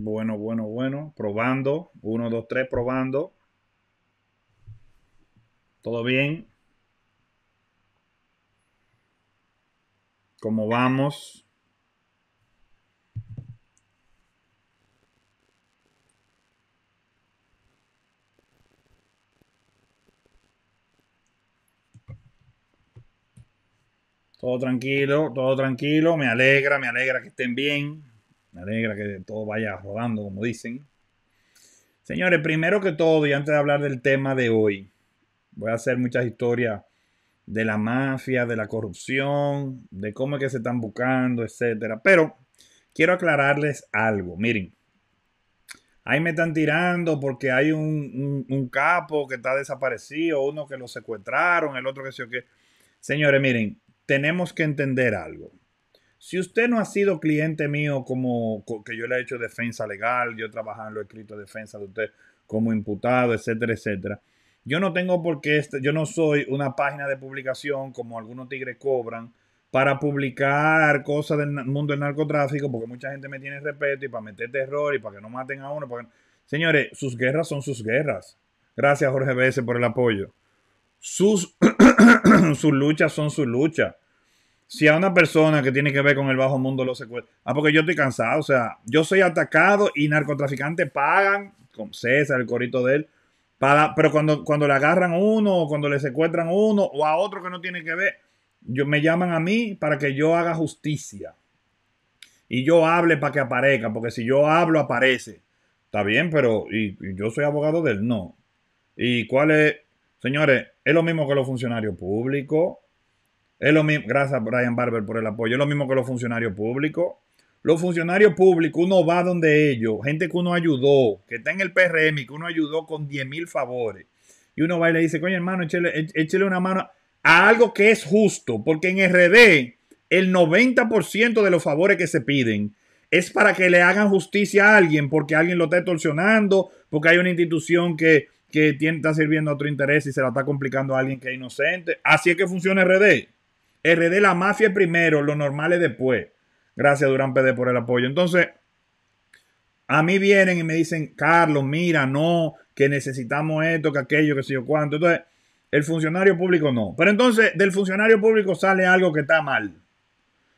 Bueno, bueno, bueno. Probando. Uno, dos, tres, probando. ¿Todo bien? ¿Cómo vamos? Todo tranquilo, todo tranquilo. Me alegra, me alegra que estén bien. Me alegra que todo vaya rodando, como dicen. Señores, primero que todo, y antes de hablar del tema de hoy, voy a hacer muchas historias de la mafia, de la corrupción, de cómo es que se están buscando, etcétera. Pero quiero aclararles algo. Miren, ahí me están tirando porque hay un, capo que está desaparecido, uno que lo secuestraron, el otro que se o qué. Señores, miren, tenemos que entender algo. Si usted no ha sido cliente mío como que yo le he hecho defensa legal, yo en lo escrito defensa de usted como imputado, etcétera, etcétera. Yo no tengo por qué, este, yo no soy una página de publicación como algunos tigres cobran para publicar cosas del mundo del narcotráfico, porque mucha gente me tiene respeto y para meter terror y para que no maten a uno. Porque... Señores, sus guerras son sus guerras. Gracias Jorge B.S. por el apoyo. Sus, sus luchas son sus luchas si a una persona que tiene que ver con el bajo mundo lo secuestran. Ah, porque yo estoy cansado, o sea, yo soy atacado y narcotraficantes pagan, con César, el corito de él, para, pero cuando, cuando le agarran uno, o cuando le secuestran uno, o a otro que no tiene que ver, yo, me llaman a mí para que yo haga justicia. Y yo hable para que aparezca, porque si yo hablo, aparece. Está bien, pero y, yo soy abogado del no. ¿Y cuál es? Señores, es lo mismo que los funcionarios públicos es lo mismo, gracias Brian Barber por el apoyo. Es lo mismo que los funcionarios públicos. Los funcionarios públicos, uno va donde ellos, gente que uno ayudó, que está en el PRM, que uno ayudó con 10 mil favores. Y uno va y le dice, coño hermano, échale una mano a algo que es justo, porque en RD el 90% de los favores que se piden es para que le hagan justicia a alguien, porque alguien lo está extorsionando, porque hay una institución que, que está sirviendo a otro interés y se la está complicando a alguien que es inocente. Así es que funciona RD. RD la mafia primero, lo normal es después. Gracias Durán PD por el apoyo. Entonces, a mí vienen y me dicen, Carlos, mira, no, que necesitamos esto, que aquello, que sé yo cuánto. Entonces, el funcionario público no. Pero entonces, del funcionario público sale algo que está mal.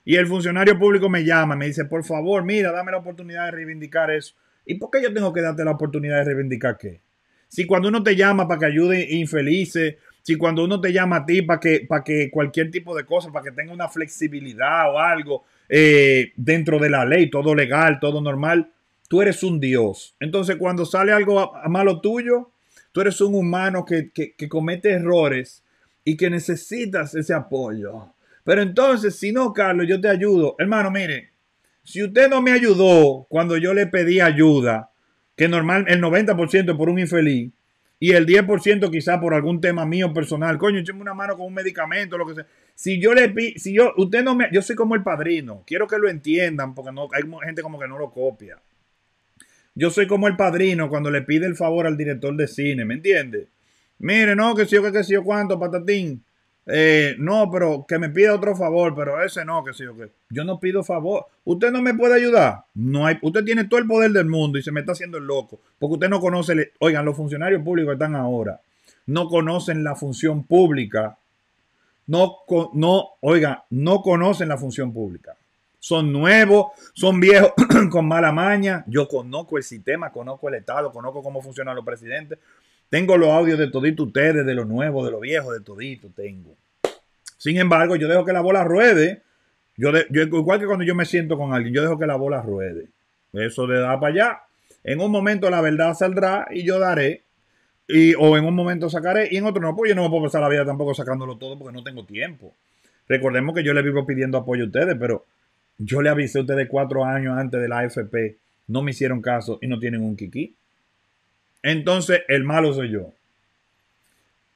Y el funcionario público me llama, me dice, por favor, mira, dame la oportunidad de reivindicar eso. ¿Y por qué yo tengo que darte la oportunidad de reivindicar qué? Si cuando uno te llama para que ayude infelices si cuando uno te llama a ti para que, para que cualquier tipo de cosa, para que tenga una flexibilidad o algo eh, dentro de la ley, todo legal, todo normal, tú eres un Dios. Entonces cuando sale algo malo tuyo, tú eres un humano que, que comete errores y que necesitas ese apoyo. Pero entonces, si no, Carlos, yo te ayudo. Hermano, mire, si usted no me ayudó cuando yo le pedí ayuda, que normal el 90% por un infeliz, y el 10% quizá por algún tema mío personal. Coño, écheme una mano con un medicamento, lo que sea. Si yo le pido, si yo, usted no me, yo soy como el padrino, quiero que lo entiendan porque no, hay gente como que no lo copia. Yo soy como el padrino cuando le pide el favor al director de cine, ¿me entiende? Mire, no, que si yo, que, que si yo, cuánto, patatín. Eh, no, pero que me pida otro favor, pero ese no, que sí yo Yo no pido favor. Usted no me puede ayudar. No hay, usted tiene todo el poder del mundo y se me está haciendo el loco. Porque usted no conoce, oigan, los funcionarios públicos están ahora. No conocen la función pública. No, no, oigan, no conocen la función pública. Son nuevos, son viejos con mala maña. Yo conozco el sistema, conozco el Estado, conozco cómo funcionan los presidentes. Tengo los audios de todito ustedes, de los nuevos, de lo viejo, de todito tengo. Sin embargo, yo dejo que la bola ruede. Yo, igual que cuando yo me siento con alguien, yo dejo que la bola ruede. Eso de da para allá. En un momento la verdad saldrá y yo daré. Y, o en un momento sacaré y en otro no, pues yo no me puedo pasar la vida tampoco sacándolo todo porque no tengo tiempo. Recordemos que yo le vivo pidiendo apoyo a ustedes, pero yo le avisé a ustedes cuatro años antes de la AFP, no me hicieron caso y no tienen un kiki entonces el malo soy yo.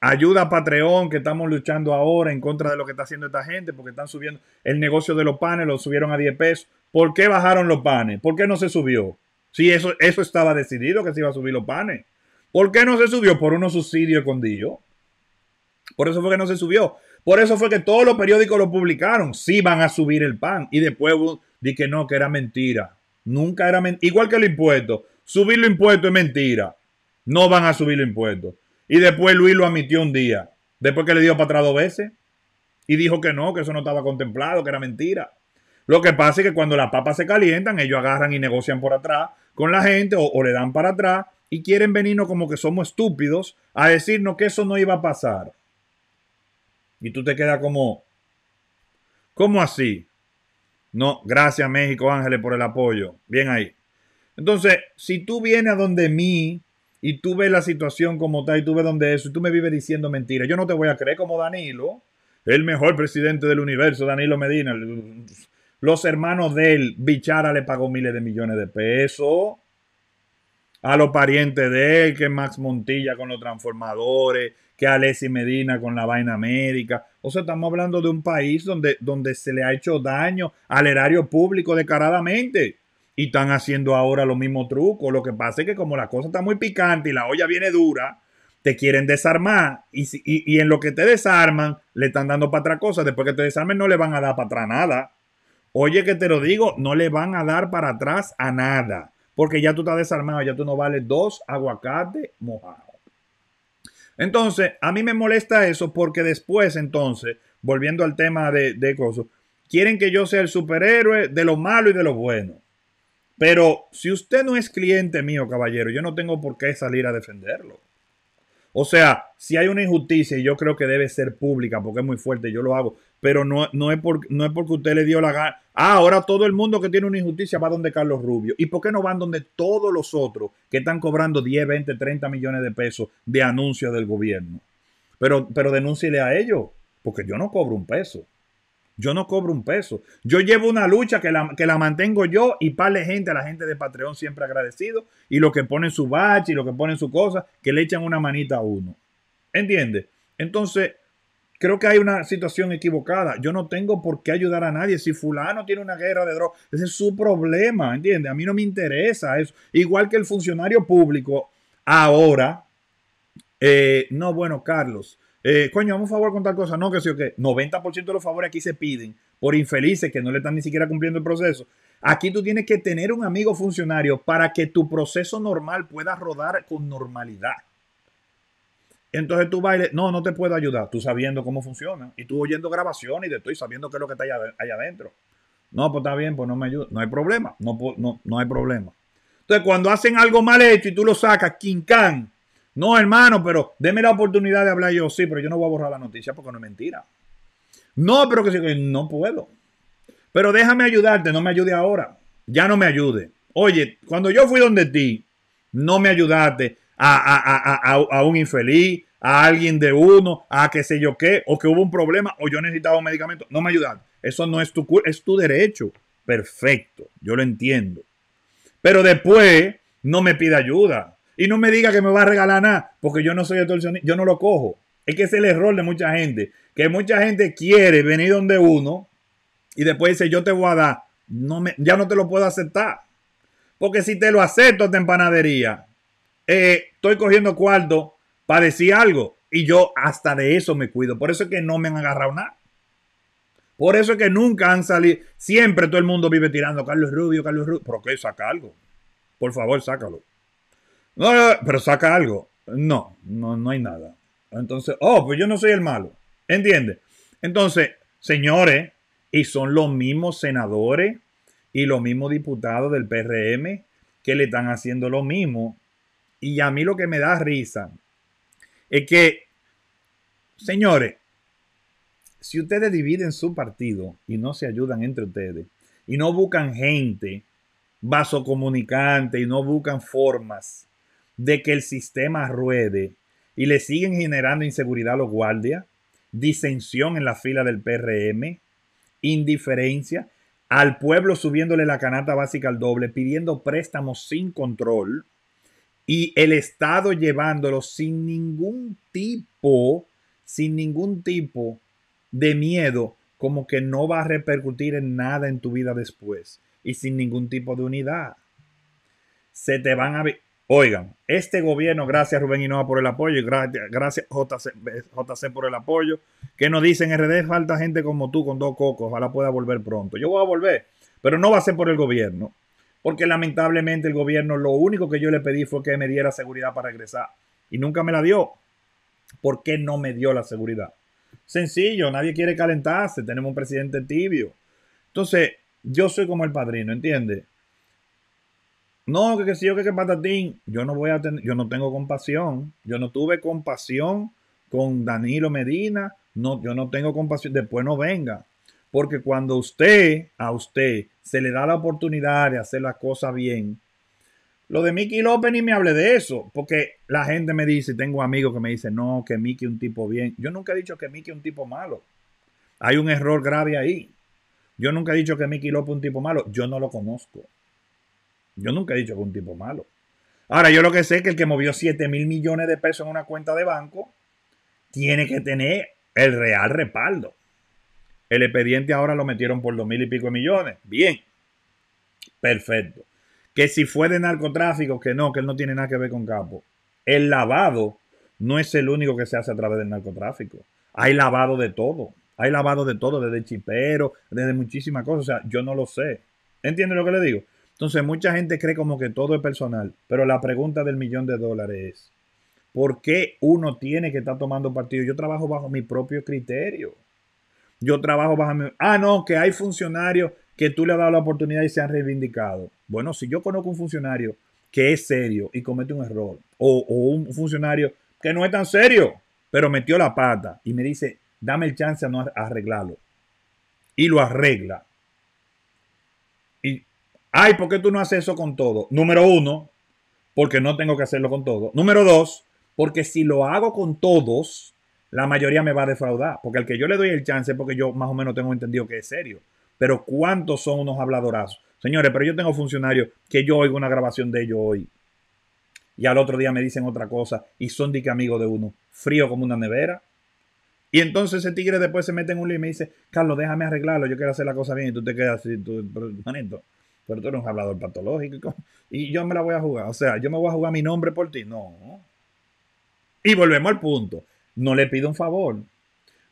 Ayuda a Patreon, que estamos luchando ahora en contra de lo que está haciendo esta gente, porque están subiendo el negocio de los panes, lo subieron a 10 pesos. ¿Por qué bajaron los panes? ¿Por qué no se subió? Si eso, eso estaba decidido que se iba a subir los panes. ¿Por qué no se subió? Por unos subsidios escondidos. Por eso fue que no se subió. Por eso fue que todos los periódicos lo publicaron. Sí van a subir el pan. Y después di que no, que era mentira. Nunca era mentira. Igual que el impuesto. Subir los impuestos es mentira. No van a subir los impuestos. Y después Luis lo admitió un día, después que le dio para atrás dos veces. Y dijo que no, que eso no estaba contemplado, que era mentira. Lo que pasa es que cuando las papas se calientan, ellos agarran y negocian por atrás con la gente o, le dan para atrás y quieren venirnos como que somos estúpidos a decirnos que eso no iba a pasar. Y tú te quedas como, ¿cómo así? No, gracias México Ángeles por el apoyo. Bien ahí. Entonces, si tú vienes a donde mí y tú ves la situación como tal y tú ves donde eso y tú me vives diciendo mentiras, yo no te voy a creer como Danilo, el mejor presidente del universo, Danilo Medina. Los hermanos de él, Bichara le pagó miles de millones de pesos. A los parientes de él, que Max Montilla con los transformadores, que Alessi Medina con la vaina América. O sea, estamos hablando de un país donde, donde se le ha hecho daño al erario público descaradamente. Y están haciendo ahora lo mismo truco. Lo que pasa es que como la cosa está muy picante y la olla viene dura, te quieren desarmar. Y, en lo que te desarman, le están dando para atrás cosas. Después que te desarmen, no le van a dar para atrás nada. Oye, que te lo digo, no le van a dar para atrás a nada. Porque ya tú estás desarmado, ya tú no vales dos aguacates mojados. Entonces, a mí me molesta eso porque después, entonces, volviendo al tema de, de cosas, quieren que yo sea el superhéroe de lo malo y de lo bueno. Pero si usted no es cliente mío, caballero, yo no tengo por qué salir a defenderlo. O sea, si hay una injusticia y yo creo que debe ser pública porque es muy fuerte, yo lo hago, pero no, no, es, no es porque usted le dio la gana. Ah, ahora todo el mundo que tiene una injusticia va donde Carlos Rubio. ¿Y por qué no van donde todos los otros que están cobrando 10, 20, 30 millones de pesos de anuncios del gobierno? Pero, pero a ellos, porque yo no cobro un peso. Yo no cobro un peso. Yo llevo una lucha que la, que la mantengo yo y para gente, a la gente de Patreon siempre agradecido. Y lo que ponen su bache y lo que ponen su cosa, que le echan una manita a uno. ¿Entiendes? Entonces, creo que hay una situación equivocada. Yo no tengo por qué ayudar a nadie. Si fulano tiene una guerra de drogas, ese es su problema, ¿entiendes? A mí no me interesa eso. Igual que el funcionario público ahora. Eh, no, bueno, Carlos, eh, coño, vamos a favor con tal cosa. No, que sí o qué. que 90% de los favores aquí se piden por infelices que no le están ni siquiera cumpliendo el proceso. Aquí tú tienes que tener un amigo funcionario para que tu proceso normal pueda rodar con normalidad. Entonces tú bailes, no, no te puedo ayudar. Tú sabiendo cómo funciona y tú oyendo grabaciones y de estoy sabiendo qué es lo que está allá, adentro. No, pues está bien, pues no me ayuda. No hay problema, no, no, no hay problema. Entonces, cuando hacen algo mal hecho y tú lo sacas, Quincán, no, hermano, pero deme la oportunidad de hablar yo. Sí, pero yo no voy a borrar la noticia porque no es mentira. No, pero que sí, no puedo. Pero déjame ayudarte, no me ayude ahora. Ya no me ayude. Oye, cuando yo fui donde ti, no me ayudaste a, un infeliz, a alguien de uno, a qué sé yo qué, o que hubo un problema, o yo necesitaba un medicamento. No me ayudaste. Eso no es tu es tu derecho. Perfecto, yo lo entiendo. Pero después no me pide ayuda. Y no me diga que me va a regalar nada, porque yo no soy extorsionista, yo no lo cojo. Es que es el error de mucha gente, que mucha gente quiere venir donde uno y después dice, yo te voy a dar, no me, ya no te lo puedo aceptar. Porque si te lo acepto te empanadería, eh, estoy cogiendo cuarto para decir algo. Y yo hasta de eso me cuido. Por eso es que no me han agarrado nada. Por eso es que nunca han salido. Siempre todo el mundo vive tirando Carlos Rubio, Carlos Rubio. por qué saca algo. Por favor, sácalo. No, pero saca algo. No, no, no hay nada. Entonces, oh, pues yo no soy el malo. Entiende. Entonces, señores, y son los mismos senadores y los mismos diputados del PRM que le están haciendo lo mismo. Y a mí lo que me da risa es que, señores, si ustedes dividen su partido y no se ayudan entre ustedes y no buscan gente vaso comunicante, y no buscan formas de que el sistema ruede y le siguen generando inseguridad a los guardias, disensión en la fila del PRM, indiferencia, al pueblo subiéndole la canasta básica al doble, pidiendo préstamos sin control y el Estado llevándolo sin ningún tipo, sin ningún tipo de miedo, como que no va a repercutir en nada en tu vida después y sin ningún tipo de unidad. Se te van a Oigan, este gobierno, gracias Rubén Hinoa por el apoyo y gracias, JC, JC, por el apoyo, que nos dicen RD falta gente como tú con dos cocos, ojalá pueda volver pronto. Yo voy a volver, pero no va a ser por el gobierno, porque lamentablemente el gobierno lo único que yo le pedí fue que me diera seguridad para regresar y nunca me la dio. ¿Por qué no me dio la seguridad? Sencillo, nadie quiere calentarse, tenemos un presidente tibio. Entonces, yo soy como el padrino, ¿entiendes? No, que, si yo, que, que patatín. Yo no voy a tener, yo no tengo compasión. Yo no tuve compasión con Danilo Medina. No, yo no tengo compasión. Después no venga. Porque cuando usted, a usted, se le da la oportunidad de hacer las cosas bien, lo de Mickey López ni me hable de eso, porque la gente me dice, tengo amigos que me dicen, no, que Mickey es un tipo bien. Yo nunca he dicho que Mickey es un tipo malo. Hay un error grave ahí. Yo nunca he dicho que Mickey López es un tipo malo. Yo no lo conozco. Yo nunca he dicho que un tipo malo. Ahora, yo lo que sé es que el que movió 7 mil millones de pesos en una cuenta de banco tiene que tener el real respaldo. El expediente ahora lo metieron por dos mil y pico de millones. Bien. Perfecto. Que si fue de narcotráfico, que no, que él no tiene nada que ver con capo. El lavado no es el único que se hace a través del narcotráfico. Hay lavado de todo. Hay lavado de todo, desde chipero, desde muchísimas cosas. O sea, yo no lo sé. ¿Entiendes lo que le digo? Entonces, mucha gente cree como que todo es personal, pero la pregunta del millón de dólares es, ¿por qué uno tiene que estar tomando partido? Yo trabajo bajo mi propio criterio. Yo trabajo bajo mi... Ah, no, que hay funcionarios que tú le has dado la oportunidad y se han reivindicado. Bueno, si yo conozco un funcionario que es serio y comete un error, o, un funcionario que no es tan serio, pero metió la pata y me dice, dame el chance a no arreglarlo. Y lo arregla. Ay, ¿por qué tú no haces eso con todo? Número uno, porque no tengo que hacerlo con todo. Número dos, porque si lo hago con todos, la mayoría me va a defraudar. Porque al que yo le doy el chance es porque yo más o menos tengo entendido que es serio. Pero ¿cuántos son unos habladorazos? Señores, pero yo tengo funcionarios que yo oigo una grabación de ellos hoy. Y al otro día me dicen otra cosa y son de que amigos de uno, frío como una nevera. Y entonces ese tigre después se mete en un lío y me dice, Carlos, déjame arreglarlo, yo quiero hacer la cosa bien. Y tú te quedas así, tu, manito, pero tú eres un hablador patológico y yo me la voy a jugar. O sea, yo me voy a jugar mi nombre por ti. No. Y volvemos al punto. No le pido un favor.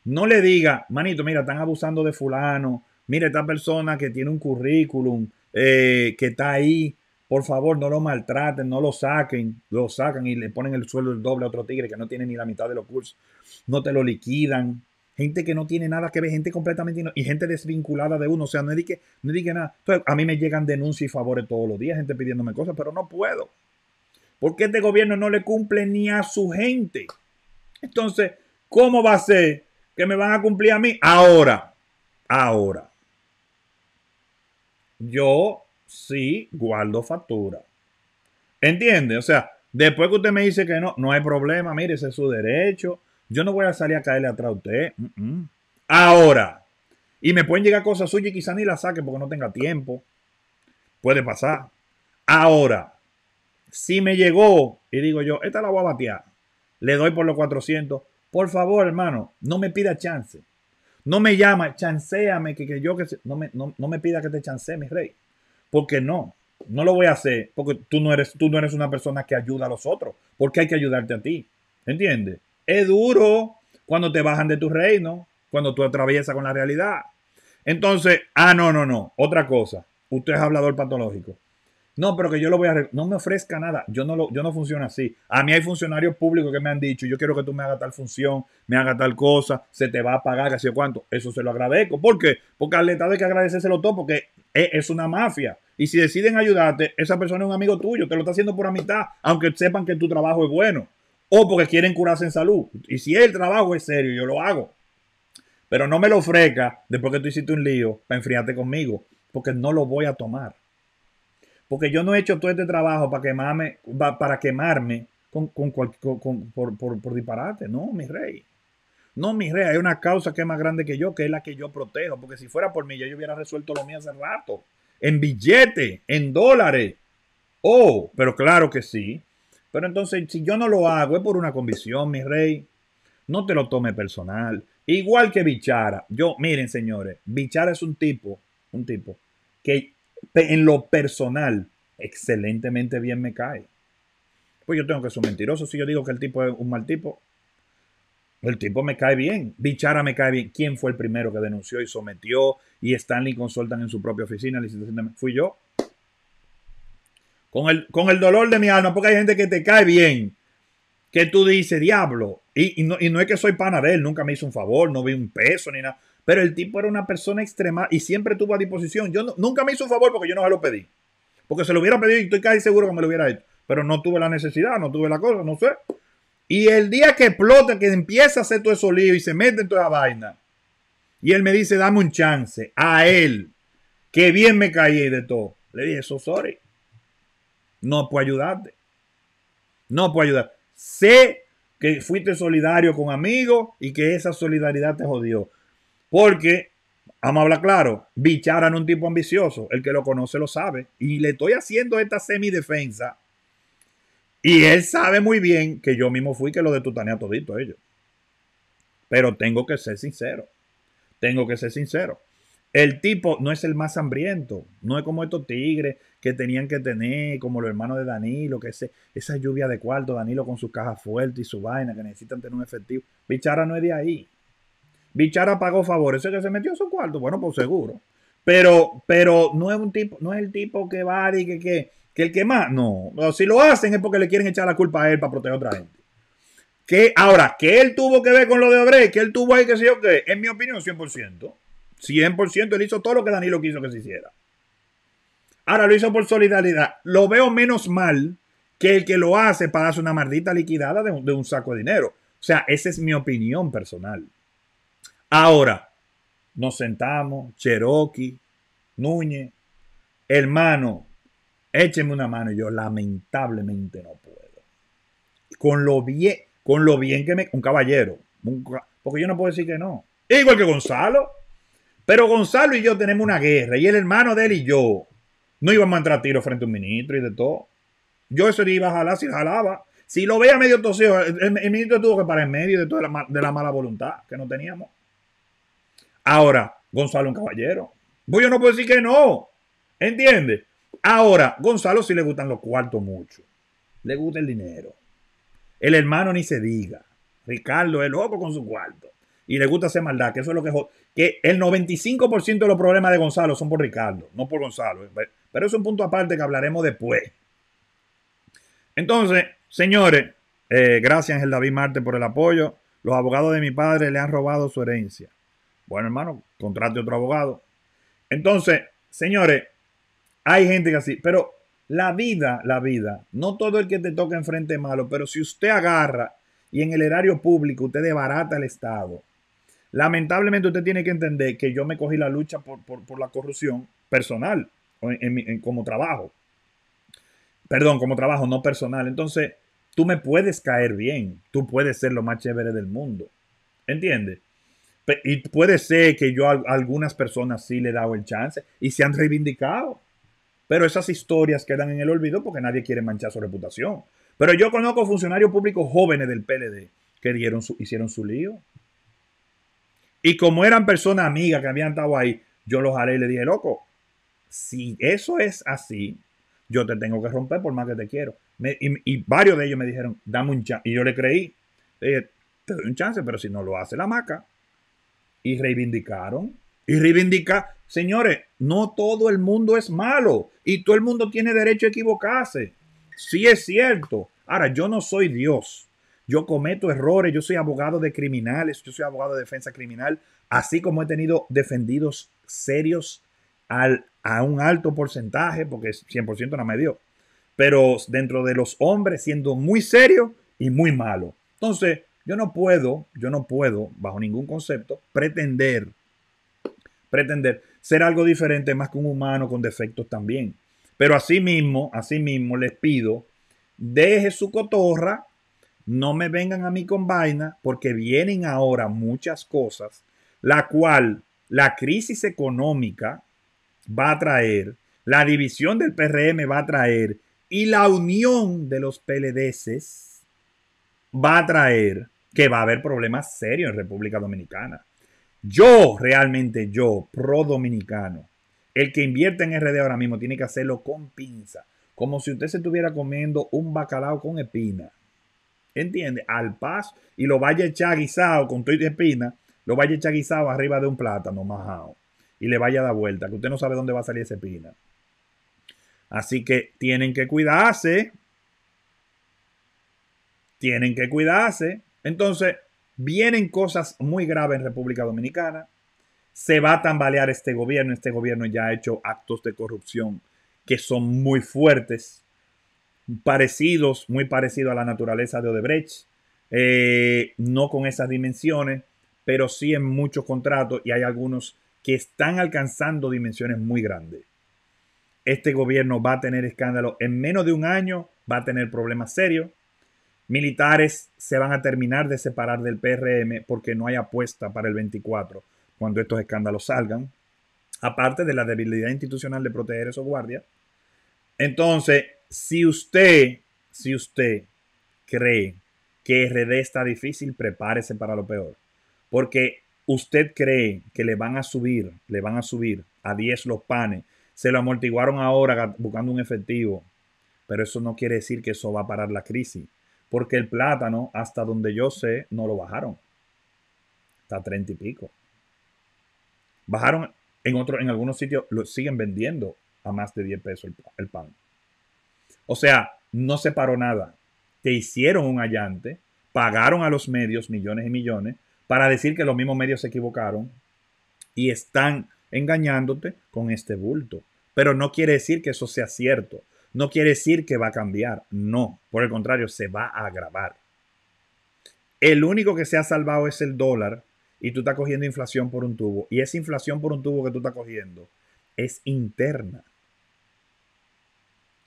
No le diga, manito, mira, están abusando de fulano. Mira, esta persona que tiene un currículum, eh, que está ahí. Por favor, no lo maltraten, no lo saquen. Lo sacan y le ponen el suelo el doble a otro tigre que no tiene ni la mitad de los cursos. No te lo liquidan gente que no tiene nada que ver, gente completamente y gente desvinculada de uno. O sea, no es que, no diga nada. a mí me llegan denuncias y favores todos los días, gente pidiéndome cosas, pero no puedo. Porque este gobierno no le cumple ni a su gente. Entonces, ¿cómo va a ser que me van a cumplir a mí? Ahora, ahora. Yo sí guardo factura. ¿Entiende? O sea, después que usted me dice que no, no hay problema, mire, ese es su derecho yo no voy a salir a caerle atrás a usted. ¿eh? Mm, mm. Ahora. Y me pueden llegar cosas suyas y quizá ni las saque porque no tenga tiempo. Puede pasar. Ahora. Si me llegó y digo yo, esta la voy a batear. Le doy por los 400. Por favor, hermano, no me pida chance. No me llama, chanceame, que, que yo que no me, pida que te chance mi rey. Porque no, no lo voy a hacer porque tú no eres, tú no eres una persona que ayuda a los otros, porque hay que ayudarte a ti. ¿Entiendes? Es duro cuando te bajan de tu reino, cuando tú atraviesas con la realidad. Entonces, ah, no, no, no. Otra cosa. Usted es hablador patológico. No, pero que yo lo voy a... No me ofrezca nada. Yo no, lo, yo no funciona así. A mí hay funcionarios públicos que me han dicho, yo quiero que tú me hagas tal función, me hagas tal cosa, se te va a pagar, casi cuánto. Eso se lo agradezco. ¿Por qué? Porque al Estado hay que agradecérselo todo porque es una mafia. Y si deciden ayudarte, esa persona es un amigo tuyo, te lo está haciendo por amistad, aunque sepan que tu trabajo es bueno o porque quieren curarse en salud. Y si el trabajo es serio, yo lo hago. Pero no me lo ofrezca después que tú hiciste un lío para enfriarte conmigo, porque no lo voy a tomar. Porque yo no he hecho todo este trabajo para quemarme, para quemarme con, con, por, por, disparate. No, mi rey. No, mi rey, hay una causa que es más grande que yo, que es la que yo protejo. Porque si fuera por mí, yo, yo hubiera resuelto lo mío hace rato. En billete, en dólares. Oh, pero claro que sí. Pero entonces, si yo no lo hago, es por una convicción, mi rey. No te lo tome personal. Igual que Bichara. Yo, miren, señores, Bichara es un tipo, un tipo que en lo personal excelentemente bien me cae. Pues yo tengo que ser mentiroso si yo digo que el tipo es un mal tipo. El tipo me cae bien. Bichara me cae bien. ¿Quién fue el primero que denunció y sometió? Y Stanley consultan en su propia oficina. Fui yo con el, con el dolor de mi alma, porque hay gente que te cae bien, que tú dices, diablo, y, no, es que soy pana de él, nunca me hizo un favor, no vi un peso ni nada, pero el tipo era una persona extrema y siempre tuvo a disposición. Yo nunca me hizo un favor porque yo no se lo pedí, porque se lo hubiera pedido y estoy casi seguro que me lo hubiera hecho, pero no tuve la necesidad, no tuve la cosa, no sé. Y el día que explota, que empieza a hacer todo eso lío y se mete en toda la vaina, y él me dice, dame un chance a él, que bien me caí de todo. Le dije, eso sorry no puedo ayudarte. No puedo ayudar. Sé que fuiste solidario con amigos y que esa solidaridad te jodió. Porque, vamos a hablar claro, Bichara un tipo ambicioso. El que lo conoce lo sabe. Y le estoy haciendo esta semidefensa. Y él sabe muy bien que yo mismo fui que lo de Tutanea todito ellos. Pero tengo que ser sincero. Tengo que ser sincero. El tipo no es el más hambriento, no es como estos tigres que tenían que tener, como los hermanos de Danilo, que ese, esa lluvia de cuarto, Danilo con sus cajas fuertes y su vaina, que necesitan tener un efectivo. Bichara no es de ahí. Bichara pagó favores, ese que se metió a su cuarto, bueno, por pues seguro. Pero, pero no es un tipo, no es el tipo que va y que, que, el que más, no. si lo hacen es porque le quieren echar la culpa a él para proteger a otra gente. Que, ahora, que él tuvo que ver con lo de Obre, que él tuvo ahí, que sé yo qué, en mi opinión, 100%. 100% él hizo todo lo que Danilo quiso que se hiciera. Ahora lo hizo por solidaridad. Lo veo menos mal que el que lo hace para darse una maldita liquidada de un, saco de dinero. O sea, esa es mi opinión personal. Ahora, nos sentamos, Cherokee, Núñez, hermano, écheme una mano. yo lamentablemente no puedo. Con lo bien, con lo bien que me... Un caballero. porque yo no puedo decir que no. Igual que Gonzalo. Pero Gonzalo y yo tenemos una guerra y el hermano de él y yo no íbamos a entrar a tiro frente a un ministro y de todo. Yo eso le iba a jalar si jalaba. Si lo veía medio toseo, el, ministro tuvo que parar en medio de toda la, de la mala voluntad que no teníamos. Ahora, Gonzalo un caballero. Pues yo no puedo decir que no. ¿Entiendes? Ahora, Gonzalo sí le gustan los cuartos mucho. Le gusta el dinero. El hermano ni se diga. Ricardo es loco con su cuarto y le gusta hacer maldad, que eso es lo que, que el 95% de los problemas de Gonzalo son por Ricardo, no por Gonzalo. Eh, pero es un punto aparte que hablaremos después. Entonces, señores, eh, gracias Ángel David Marte por el apoyo. Los abogados de mi padre le han robado su herencia. Bueno, hermano, contrate otro abogado. Entonces, señores, hay gente que así, pero la vida, la vida, no todo el que te toca enfrente es malo, pero si usted agarra y en el erario público usted desbarata al Estado, Lamentablemente usted tiene que entender que yo me cogí la lucha por, la corrupción personal, como trabajo. Perdón, como trabajo, no personal. Entonces, tú me puedes caer bien, tú puedes ser lo más chévere del mundo. ¿Entiendes? Y puede ser que yo a algunas personas sí le he dado el chance y se han reivindicado. Pero esas historias quedan en el olvido porque nadie quiere manchar su reputación. Pero yo conozco funcionarios públicos jóvenes del PLD que dieron su, hicieron su lío. Y como eran personas amigas que habían estado ahí, yo los haré y le dije, loco, si eso es así, yo te tengo que romper por más que te quiero. y, varios de ellos me dijeron, dame un chance. Y yo le creí. te doy un chance, pero si no lo hace la maca. Y reivindicaron. Y reivindica, señores, no todo el mundo es malo. Y todo el mundo tiene derecho a equivocarse. Sí es cierto. Ahora, yo no soy Dios yo cometo errores, yo soy abogado de criminales, yo soy abogado de defensa criminal, así como he tenido defendidos serios a un alto porcentaje, porque 100% no me dio, pero dentro de los hombres siendo muy serio y muy malo. Entonces, yo no puedo, yo no puedo, bajo ningún concepto, pretender, pretender ser algo diferente más que un humano con defectos también. Pero asimismo, asimismo les pido, deje su cotorra, no me vengan a mí con vaina porque vienen ahora muchas cosas, la cual la crisis económica va a traer, la división del PRM va a traer y la unión de los PLDs va a traer que va a haber problemas serios en República Dominicana. Yo, realmente yo, pro dominicano, el que invierte en RD ahora mismo tiene que hacerlo con pinza, como si usted se estuviera comiendo un bacalao con espina. Entiende Al paso. Y lo vaya a echar guisado con tu de espina, lo vaya a echar guisado arriba de un plátano majado. Y le vaya a dar vuelta, que usted no sabe dónde va a salir esa espina. Así que tienen que cuidarse. Tienen que cuidarse. Entonces, vienen cosas muy graves en República Dominicana. Se va a tambalear este gobierno. Este gobierno ya ha hecho actos de corrupción que son muy fuertes parecidos, muy parecidos a la naturaleza de Odebrecht, eh, no con esas dimensiones, pero sí en muchos contratos y hay algunos que están alcanzando dimensiones muy grandes. Este gobierno va a tener escándalos en menos de un año, va a tener problemas serios. Militares se van a terminar de separar del PRM porque no hay apuesta para el 24 cuando estos escándalos salgan, aparte de la debilidad institucional de proteger esos guardias. Entonces, si usted, si usted cree que RD está difícil, prepárese para lo peor. Porque usted cree que le van a subir, le van a subir a 10 los panes. Se lo amortiguaron ahora buscando un efectivo. Pero eso no quiere decir que eso va a parar la crisis. Porque el plátano, hasta donde yo sé, no lo bajaron. Está a 30 y pico. Bajaron en, otro, en algunos sitios, lo siguen vendiendo a más de 10 pesos el pan. O sea, no se paró nada. Te hicieron un allante, pagaron a los medios millones y millones para decir que los mismos medios se equivocaron y están engañándote con este bulto. Pero no quiere decir que eso sea cierto. No quiere decir que va a cambiar. No, por el contrario, se va a agravar. El único que se ha salvado es el dólar y tú estás cogiendo inflación por un tubo. Y esa inflación por un tubo que tú estás cogiendo es interna.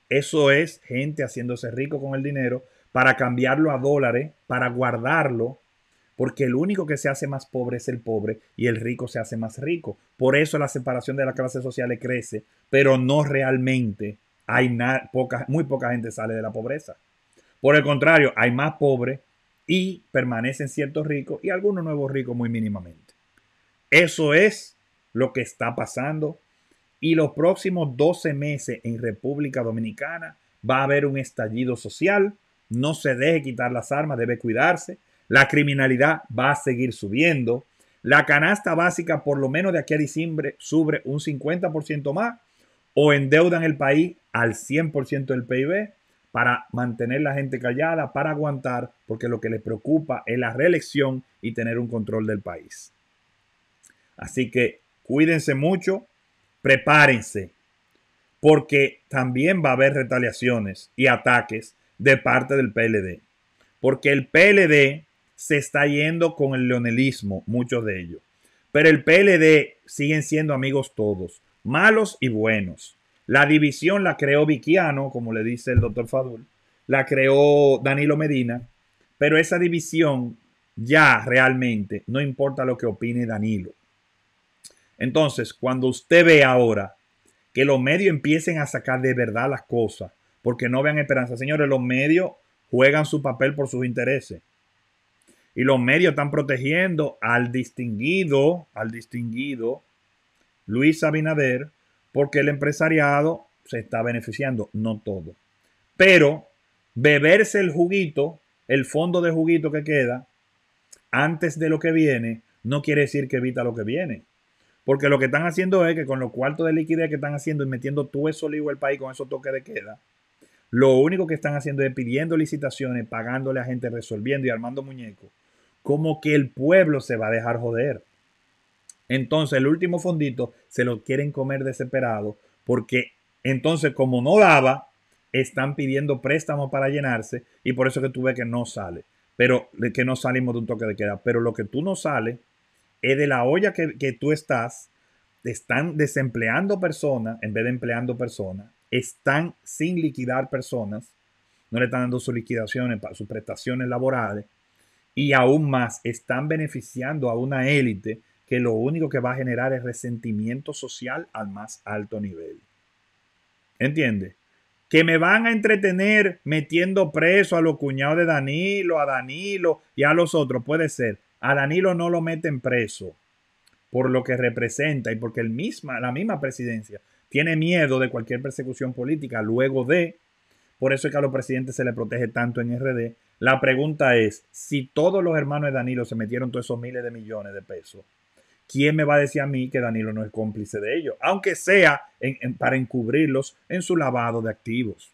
Eso es gente haciéndose rico con el dinero para cambiarlo a dólares, para guardarlo, porque el único que se hace más pobre es el pobre y el rico se hace más rico. Por eso la separación de las clases sociales crece, pero no realmente hay poca, muy poca gente sale de la pobreza. Por el contrario, hay más pobres y permanecen ciertos ricos y algunos nuevos ricos muy mínimamente. Eso es lo que está pasando y los próximos 12 meses en República Dominicana va a haber un estallido social. No se deje quitar las armas, debe cuidarse. La criminalidad va a seguir subiendo. La canasta básica, por lo menos de aquí a diciembre, sube un 50% más o endeudan el país al 100% del PIB para mantener la gente callada, para aguantar, porque lo que les preocupa es la reelección y tener un control del país. Así que cuídense mucho, prepárense, porque también va a haber retaliaciones y ataques de parte del PLD, porque el PLD se está yendo con el leonelismo, muchos de ellos, pero el PLD siguen siendo amigos todos, malos y buenos. La división la creó Viquiano, como le dice el doctor Fadul, la creó Danilo Medina, pero esa división ya realmente no importa lo que opine Danilo. Entonces, cuando usted ve ahora que los medios empiecen a sacar de verdad las cosas, porque no vean esperanza, señores, los medios juegan su papel por sus intereses. Y los medios están protegiendo al distinguido, al distinguido Luis Abinader, porque el empresariado se está beneficiando, no todo. Pero beberse el juguito, el fondo de juguito que queda, antes de lo que viene, no quiere decir que evita lo que viene. Porque lo que están haciendo es que con los cuartos de liquidez que están haciendo y metiendo todo eso olivo al país con esos toques de queda, lo único que están haciendo es pidiendo licitaciones, pagándole a gente, resolviendo y armando muñecos. Como que el pueblo se va a dejar joder. Entonces el último fondito se lo quieren comer desesperado porque entonces como no daba, están pidiendo préstamos para llenarse y por eso que tú ves que no sale. Pero que no salimos de un toque de queda. Pero lo que tú no sales es de la olla que, tú estás, están desempleando personas en vez de empleando personas, están sin liquidar personas, no le están dando sus liquidaciones para sus prestaciones laborales y aún más están beneficiando a una élite que lo único que va a generar es resentimiento social al más alto nivel. ¿Entiendes? Que me van a entretener metiendo preso a los cuñados de Danilo, a Danilo y a los otros, puede ser. A Danilo no lo meten preso por lo que representa y porque el misma, la misma presidencia tiene miedo de cualquier persecución política luego de, por eso es que a los presidentes se les protege tanto en RD. La pregunta es, si todos los hermanos de Danilo se metieron todos esos miles de millones de pesos, ¿quién me va a decir a mí que Danilo no es cómplice de ellos? Aunque sea para encubrirlos en su lavado de activos.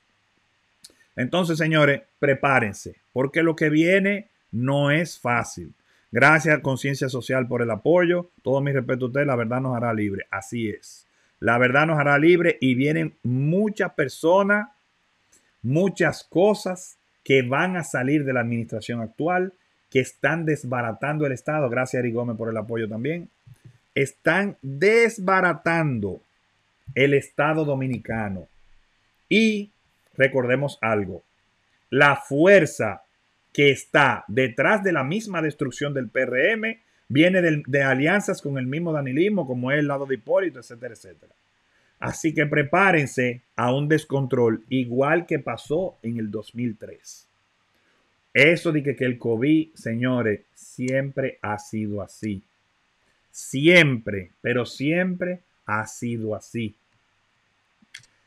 Entonces, señores, prepárense, porque lo que viene no es fácil. Gracias, Conciencia Social, por el apoyo. Todo mi respeto a usted. La verdad nos hará libre. Así es. La verdad nos hará libre y vienen muchas personas, muchas cosas que van a salir de la administración actual, que están desbaratando el Estado. Gracias, Ari Gómez, por el apoyo también. Están desbaratando el Estado dominicano. Y recordemos algo, la fuerza que está detrás de la misma destrucción del PRM, viene de, alianzas con el mismo danilismo, como es el lado de Hipólito, etcétera, etcétera. Así que prepárense a un descontrol igual que pasó en el 2003. Eso de que, que el COVID, señores, siempre ha sido así. Siempre, pero siempre ha sido así.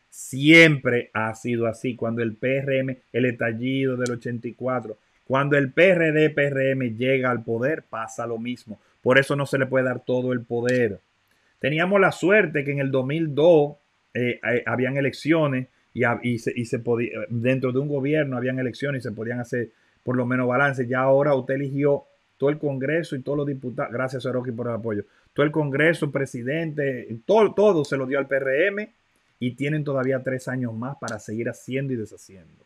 Siempre ha sido así. Cuando el PRM, el estallido del 84, cuando el PRD, PRM llega al poder, pasa lo mismo. Por eso no se le puede dar todo el poder. Teníamos la suerte que en el 2002 eh, eh, habían elecciones y, se, y eh, dentro de un gobierno habían elecciones y se podían hacer por lo menos balances. Ya ahora usted eligió todo el Congreso y todos los diputados. Gracias, Soroki, por el apoyo. Todo el Congreso, presidente, todo, todo se lo dio al PRM y tienen todavía tres años más para seguir haciendo y deshaciendo.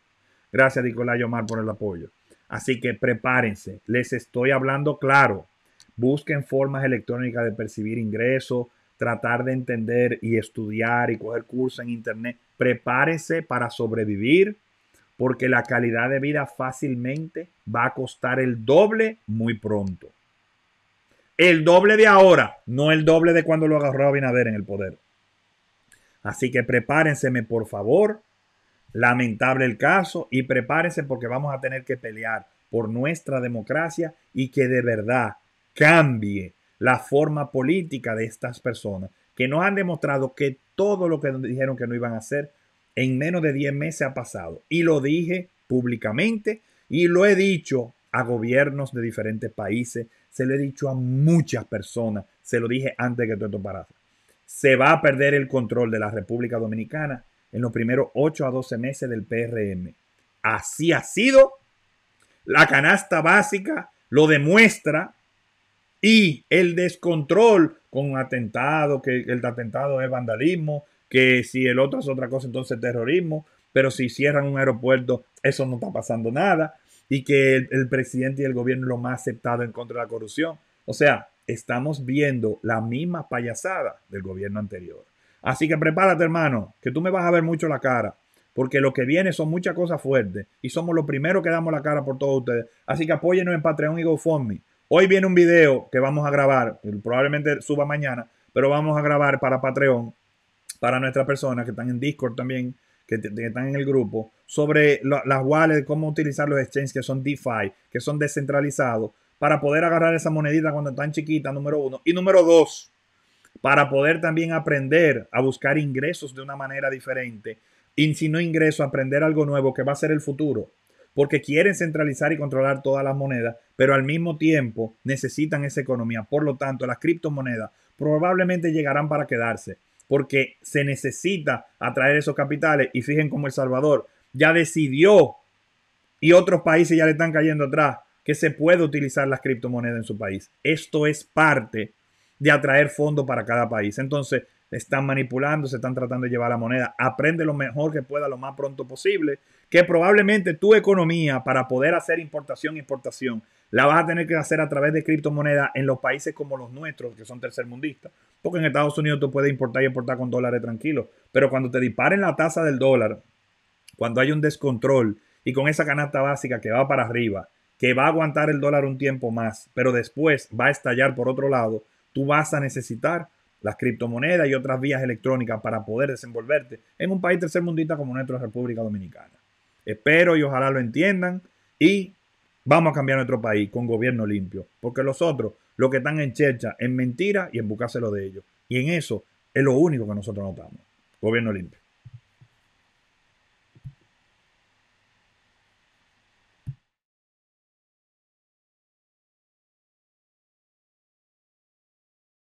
Gracias, Nicolás Omar por el apoyo. Así que prepárense, les estoy hablando claro. Busquen formas electrónicas de percibir ingresos, tratar de entender y estudiar y coger cursos en Internet. Prepárense para sobrevivir porque la calidad de vida fácilmente va a costar el doble muy pronto. El doble de ahora, no el doble de cuando lo agarró Abinader en el poder. Así que prepárense por favor. Lamentable el caso y prepárense porque vamos a tener que pelear por nuestra democracia y que de verdad cambie la forma política de estas personas que nos han demostrado que todo lo que dijeron que no iban a hacer en menos de 10 meses ha pasado. Y lo dije públicamente y lo he dicho a gobiernos de diferentes países, se lo he dicho a muchas personas, se lo dije antes que todo esto parase. Se va a perder el control de la República Dominicana en los primeros 8 a 12 meses del PRM. Así ha sido. La canasta básica lo demuestra y el descontrol con un atentado, que el atentado es vandalismo, que si el otro es otra cosa, entonces terrorismo, pero si cierran un aeropuerto, eso no está pasando nada, y que el, el presidente y el gobierno lo más aceptado en contra de la corrupción. O sea, estamos viendo la misma payasada del gobierno anterior. Así que prepárate, hermano, que tú me vas a ver mucho la cara, porque lo que viene son muchas cosas fuertes y somos los primeros que damos la cara por todos ustedes. Así que apóyenos en Patreon y GoFundMe. Hoy viene un video que vamos a grabar, probablemente suba mañana, pero vamos a grabar para Patreon, para nuestras personas que están en Discord también, que, están en el grupo, sobre las wallets, cómo utilizar los exchanges que son DeFi, que son descentralizados, para poder agarrar esa monedita cuando están chiquitas, número uno. Y número dos, para poder también aprender a buscar ingresos de una manera diferente. Y si no ingreso, aprender algo nuevo que va a ser el futuro. Porque quieren centralizar y controlar todas las monedas, pero al mismo tiempo necesitan esa economía. Por lo tanto, las criptomonedas probablemente llegarán para quedarse, porque se necesita atraer esos capitales. Y fijen cómo El Salvador ya decidió, y otros países ya le están cayendo atrás, que se puede utilizar las criptomonedas en su país. Esto es parte de atraer fondos para cada país. Entonces, están manipulando, se están tratando de llevar la moneda. Aprende lo mejor que pueda, lo más pronto posible, que probablemente tu economía para poder hacer importación, importación, la vas a tener que hacer a través de criptomonedas en los países como los nuestros, que son tercermundistas. Porque en Estados Unidos tú puedes importar y importar con dólares tranquilos. Pero cuando te disparen la tasa del dólar, cuando hay un descontrol y con esa canasta básica que va para arriba, que va a aguantar el dólar un tiempo más, pero después va a estallar por otro lado, tú vas a necesitar las criptomonedas y otras vías electrónicas para poder desenvolverte en un país tercermundista como nuestra República Dominicana. Espero y ojalá lo entiendan y vamos a cambiar nuestro país con gobierno limpio, porque los otros, lo que están en Checha, en mentira y en buscárselo de ellos. Y en eso es lo único que nosotros notamos. Gobierno limpio.